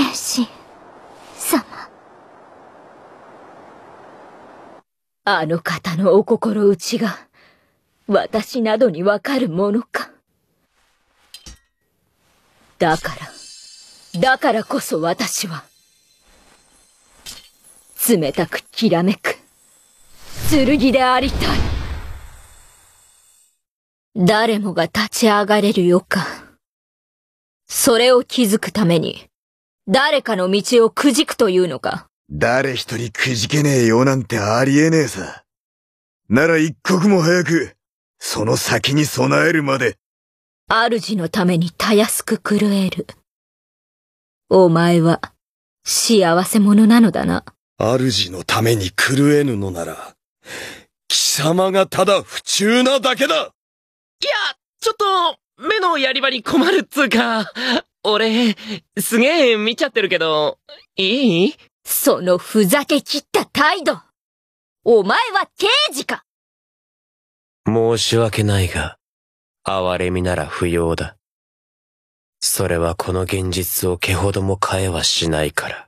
剣心様あの方のお心打ちが私などにわかるものかだからだからこそ私は冷たくきらめく剣でありたい誰もが立ち上がれるよかそれを気づくために誰かの道をくじくというのか誰一人くじけねえようなんてありえねえさ。なら一刻も早く、その先に備えるまで。主のためにたやすく狂える。お前は、幸せ者なのだな。主のために狂えぬのなら、貴様がただ不忠なだけだいや、ちょっと、目のやり場に困るっつうか、俺、すげえ見ちゃってるけど、いいそのふざけきった態度お前は刑事か申し訳ないが、哀れみなら不要だ。それはこの現実を毛ほども変えはしないから。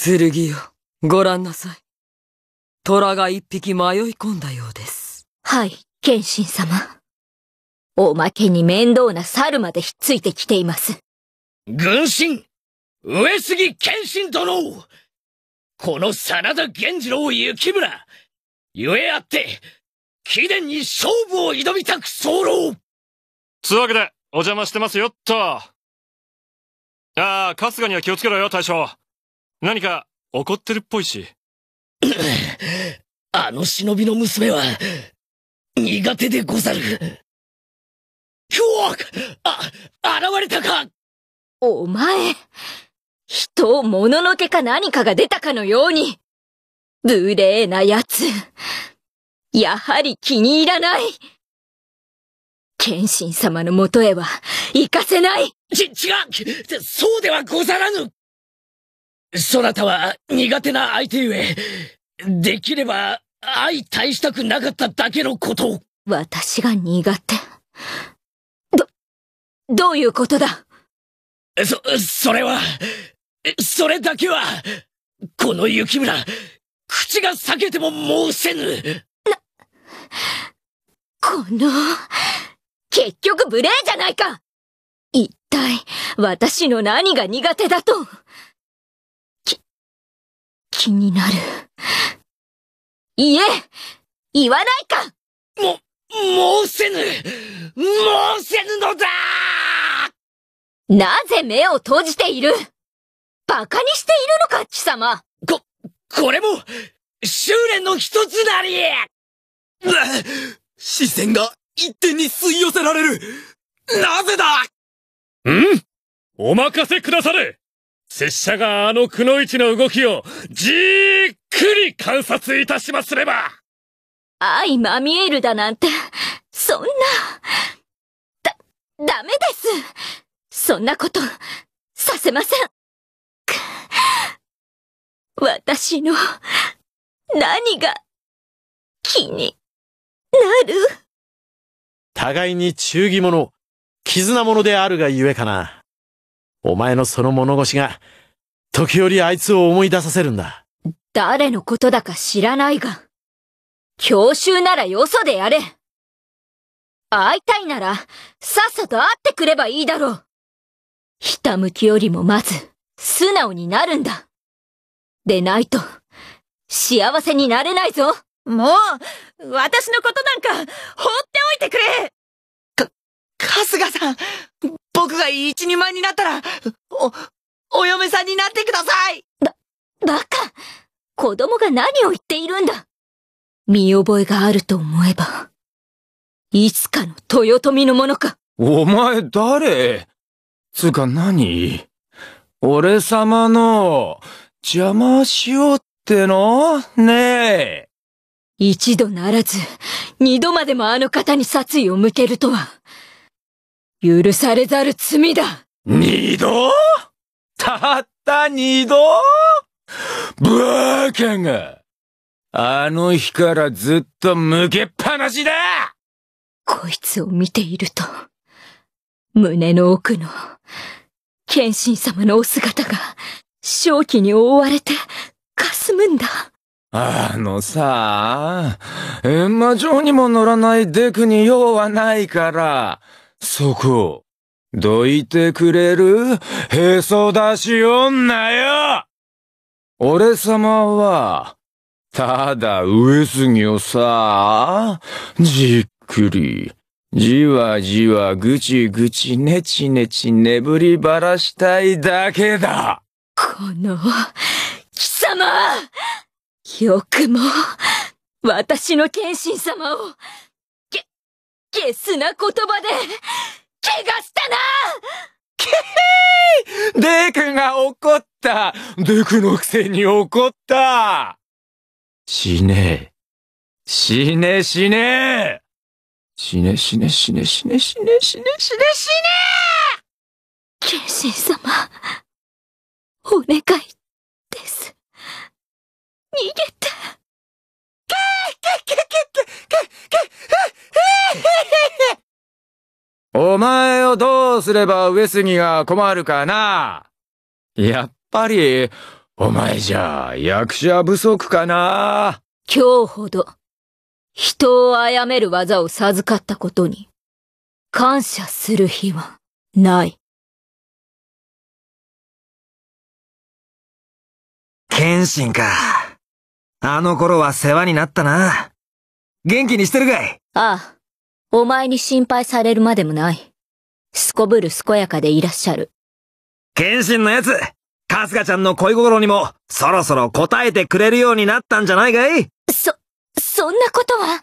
剣よ、ご覧なさい。虎が一匹迷い込んだようです。はい、剣心様。おまけに面倒な猿までひっついてきています。軍神上杉謙信殿この真田源次郎雪村ゆえあって、貴殿に勝負を挑みたく候つうわけで、お邪魔してますよっと。ああ、春日には気をつけろよ、大将。何か、怒ってるっぽいし。あの忍びの娘は、苦手でござる。クォークあ、現れたかお前、人を物のけか何かが出たかのように、無礼な奴。やはり気に入らない。剣心様の元へは行かせないち、違うそうではござらぬそなたは苦手な相手ゆえ、できれば相対したくなかっただけのこと。私が苦手。どういうことだそ、それは、それだけは、この雪村、口が裂けても申せぬ。な、この、結局無礼じゃないか一体、私の何が苦手だと。き、気になる。いえ、言わないかも、申せぬ申せぬのだなぜ目を閉じている馬鹿にしているのか、貴様こ、これも、修練の一つなり視線が一点に吸い寄せられるなぜだんお任せくだされ拙者があのくの一の動きをじーっくり観察いたしますれば愛まみえるだなんて、そんな、だ、ダメですそんなこと、させません私の、何が、気に、なる互いに忠義者、絆者であるがゆえかな。お前のその物腰が、時折あいつを思い出させるんだ。誰のことだか知らないが。教習ならよそでやれ会いたいなら、さっさと会ってくればいいだろうひたむきよりもまず、素直になるんだでないと、幸せになれないぞもう、私のことなんか、放っておいてくれか、春日さん、僕が一人前になったら、お、お嫁さんになってくださいば、バカ子供が何を言っているんだ見覚えがあると思えば、いつかの豊臣のものか。お前誰つうか何俺様の邪魔しようってのねえ。一度ならず、二度までもあの方に殺意を向けるとは、許されざる罪だ。二度たった二度ブーケンがあの日からずっと向けっぱなしだこいつを見ていると、胸の奥の、剣心様のお姿が、正気に覆われて、霞むんだ。あのさあ、閻魔城にも乗らないデクに用はないから、そこ、どいてくれるへそ出し女よ俺様は、ただ上杉をさ、じっくり、じわじわぐちぐちねちねちねぶりばらしたいだけだこの、貴様よくも、私の剣心様を、げ、ゲスな言葉で、怪我したなけへデクが怒ったデクのくせに怒った死ねえ。死ね死ね死ね死ね死ね死ね死ね死ね死ね死ね剣心様、お願いです。逃げて。お前をどうすれば上杉が困るかなやっぱり、お前じゃ役者不足かな今日ほど人を殺める技を授かったことに感謝する日はない。剣心か。あの頃は世話になったな。元気にしてるかいああ。お前に心配されるまでもない。すこぶる健やかでいらっしゃる。剣心のやつ、カスガちゃんの恋心にも、そろそろ答えてくれるようになったんじゃないかいそ、そんなことは。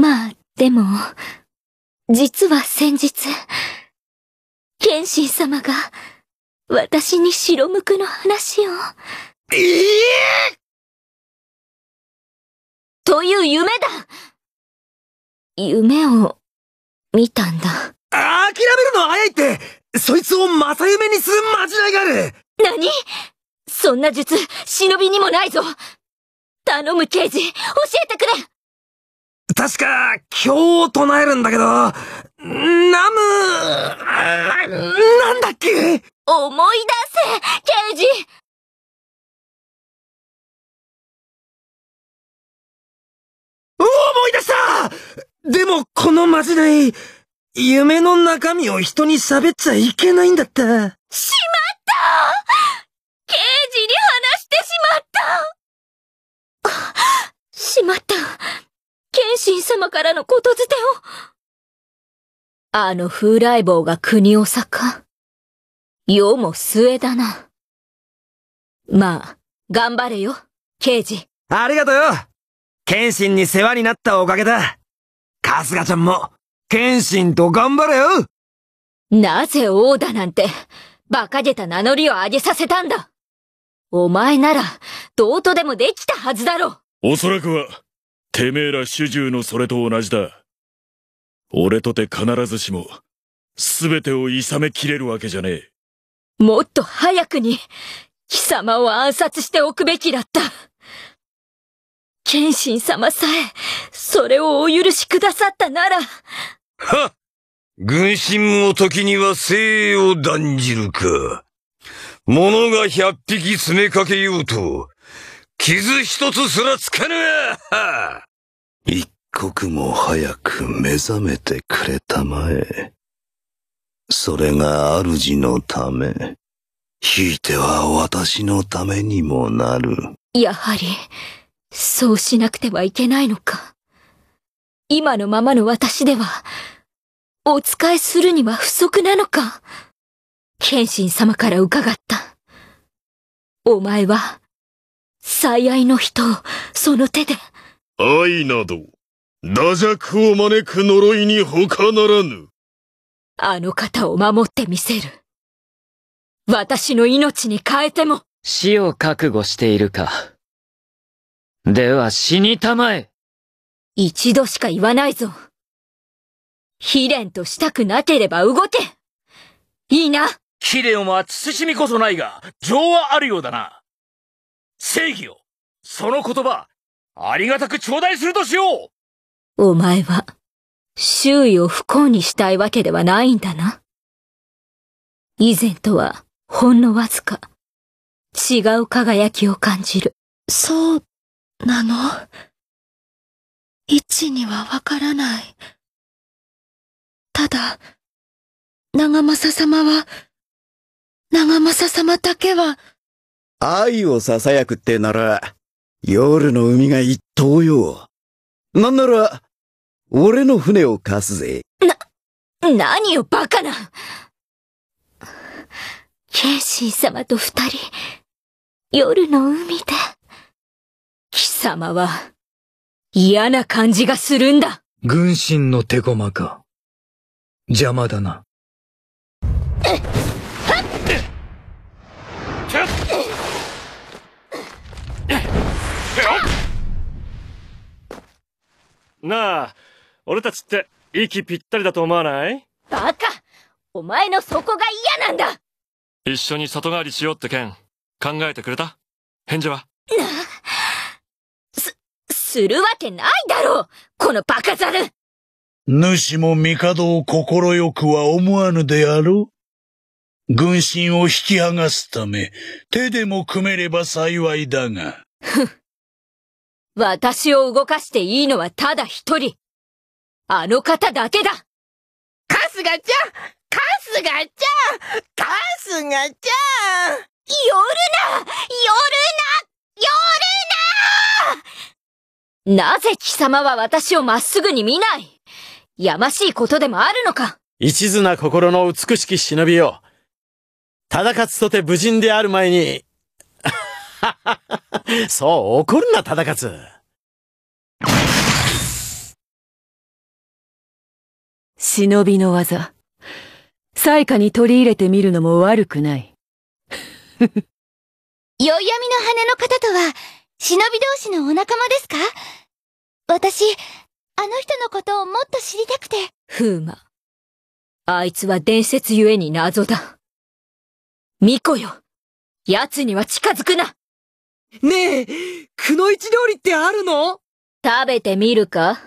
まあ、でも、実は先日、剣心様が、私に白無垢の話を。いえという夢だ夢を、見たんだ。諦めるの早いってそいつを正夢にする間違いがある何そんな術、忍びにもないぞ頼む刑事、教えてくれ確か、今日唱えるんだけど、ナム、なんだっけ思い出せ、刑事思い出したでも、このまじない、夢の中身を人に喋っちゃいけないんだった。しまった刑事に話してしまったしまった。剣心様からのことづてを。あの風来坊が国を裂か世も末だな。まあ、頑張れよ、刑事。ありがとうよ剣心に世話になったおかげだ。春日ちゃんも、剣心と頑張れよなぜ王だなんて、馬鹿げた名乗りを上げさせたんだお前なら、どうとでもできたはずだろおそらくは、てめえら主従のそれと同じだ。俺とて必ずしも、すべてをいさめきれるわけじゃねえ。もっと早くに、貴様を暗殺しておくべきだった。剣心様さえ、それをお許しくださったなら。は軍神も時には生を断じるか。物が百匹詰めかけようと、傷一つすらつかぬわ一刻も早く目覚めてくれたまえ。それが主のため、ひいては私のためにもなる。やはり。そうしなくてはいけないのか。今のままの私では、お使いするには不足なのか。剣心様から伺った。お前は、最愛の人を、その手で。愛など、打弱を招く呪いに他ならぬ。あの方を守ってみせる。私の命に変えても。死を覚悟しているか。では死にたまえ一度しか言わないぞ悲恋としたくなければ動けいいな悲恋は慎みこそないが、情はあるようだな正義をその言葉、ありがたく頂戴するとしようお前は、周囲を不幸にしたいわけではないんだな。以前とは、ほんのわずか、違う輝きを感じる。そうなの位置にはわからない。ただ、長政様は、長政様だけは、愛を囁くってなら、夜の海が一等よ。なんなら、俺の船を貸すぜ。な、何よバカなケイシー様と二人、夜の海で。様は、嫌な感じがするんだ軍神の手駒か。邪魔だな。なあ、俺たちって息ぴったりだと思わないバカお前の底が嫌なんだ一緒に里帰りしようって件、考えてくれた返事はなあするわけないだろうこのバカザル主も帝を快くは思わぬであろう軍心を引き剥がすため、手でも組めれば幸いだが。ふっ。私を動かしていいのはただ一人。あの方だけだカスガちゃんカスガちゃんカスガちゃん夜な夜な夜ななぜ貴様は私をまっすぐに見ないやましいことでもあるのか一途な心の美しき忍びよ。忠勝とて無人である前に、そう怒るな、忠勝。忍びの技。最下に取り入れてみるのも悪くない。宵闇の花の方とは、忍び同士のお仲間ですか私、あの人のことをもっと知りたくて。風魔。あいつは伝説ゆえに謎だ。巫女よ。奴には近づくなねえ、くの一料理ってあるの食べてみるか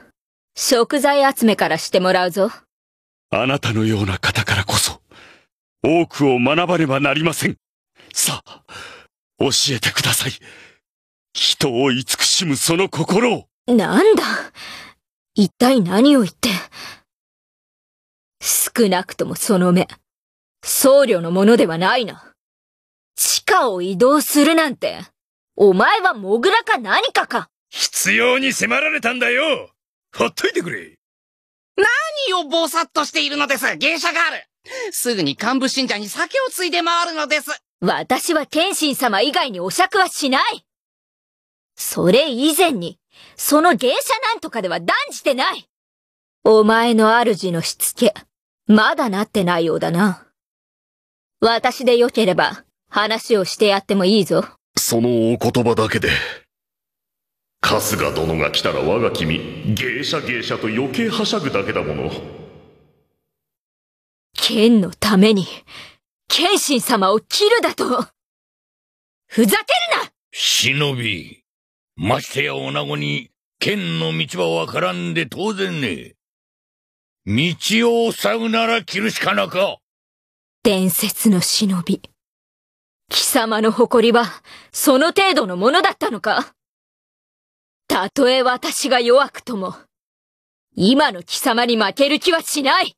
食材集めからしてもらうぞ。あなたのような方からこそ、多くを学ばねばなりません。さあ、教えてください。人を慈しむその心なんだ一体何を言って。少なくともその目、僧侶のものではないな。地下を移動するなんて、お前はモグラか何かか必要に迫られたんだよほっといてくれ何をぼさっとしているのです芸者ガールすぐに幹部信者に酒をついで回るのです私は剣心様以外にお酌はしないそれ以前に、その芸者なんとかでは断じてないお前の主のしつけ、まだなってないようだな。私でよければ、話をしてやってもいいぞ。そのお言葉だけで、春日殿が来たら我が君、芸者芸者と余計はしゃぐだけだもの。剣のために、剣心様を切るだとふざけるな忍び、ましてや女子に、剣の道場は絡んで当然ね。道を塞ぐなら切るしかなか。伝説の忍び。貴様の誇りは、その程度のものだったのかたとえ私が弱くとも、今の貴様に負ける気はしない